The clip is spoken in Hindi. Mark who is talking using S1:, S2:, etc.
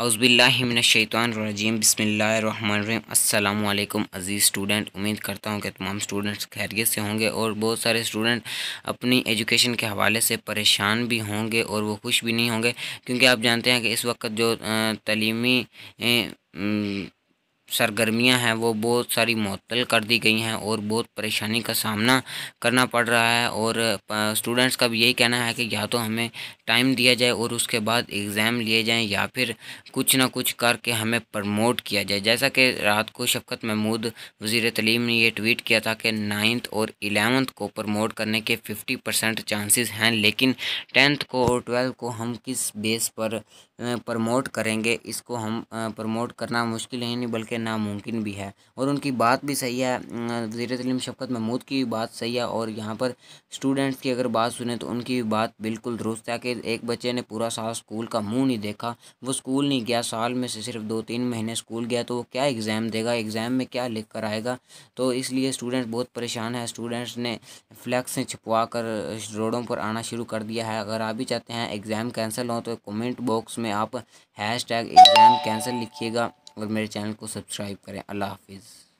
S1: अउज़बिल्लिमिनशैतवानरजीम बसमिल्लाम अल्लाम अज़ीज़ स्टूडेंट उम्मीद करता हूँ कि तमाम स्टूडेंट्स खैरियत से होंगे और बहुत सारे स्टूडेंट अपनी एजुकेशन के हवाले से परेशान भी होंगे और वो खुश भी नहीं होंगे क्योंकि आप जानते हैं कि इस वक्त जो तलीमी सरगर्मियां हैं वो बहुत सारी मअतल कर दी गई हैं और बहुत परेशानी का सामना करना पड़ रहा है और स्टूडेंट्स का भी यही कहना है कि या तो हमें टाइम दिया जाए और उसके बाद एग्ज़ाम लिए जाएं या फिर कुछ ना कुछ करके हमें प्रमोट किया जाए जैसा कि रात को शफकत महमूद वजीर तलीम ने यह ट्वीट किया था कि नाइन्थ और एलेवंथ को प्रमोट करने के फिफ्टी परसेंट चांसेस हैं लेकिन टेंथ को और ट्वेल्थ को हम किस बेस पर प्रमोट करेंगे इसको हम प्रमोट करना मुश्किल ही नहीं बल्कि नामुमकिन भी है और उनकी बात भी सही है वजीर अं, तलीम शफकत महमूद की बात सही है और यहाँ पर स्टूडेंट्स की अगर बात सुने तो उनकी भी बात बिल्कुल दुरुस्त है कि एक बच्चे ने पूरा साल स्कूल का मुँह नहीं देखा वो स्कूल नहीं गया साल में से सिर्फ दो तीन महीने स्कूल गया तो वो क्या एग्ज़ाम देगा एग्ज़ाम में क्या लिख कर आएगा तो इसलिए स्टूडेंट बहुत परेशान है स्टूडेंट्स ने फ्लैक्स छुपवा कर रोडों पर आना शुरू कर दिया है अगर आप भी चाहते हैं एग्ज़ाम कैंसिल हो तो कमेंट बॉक्स में आप हैश टैग एग्ज़ाम कैंसिल लिखिएगा और मेरे चैनल को सब्सक्राइब करें अल्लाह हाफिज़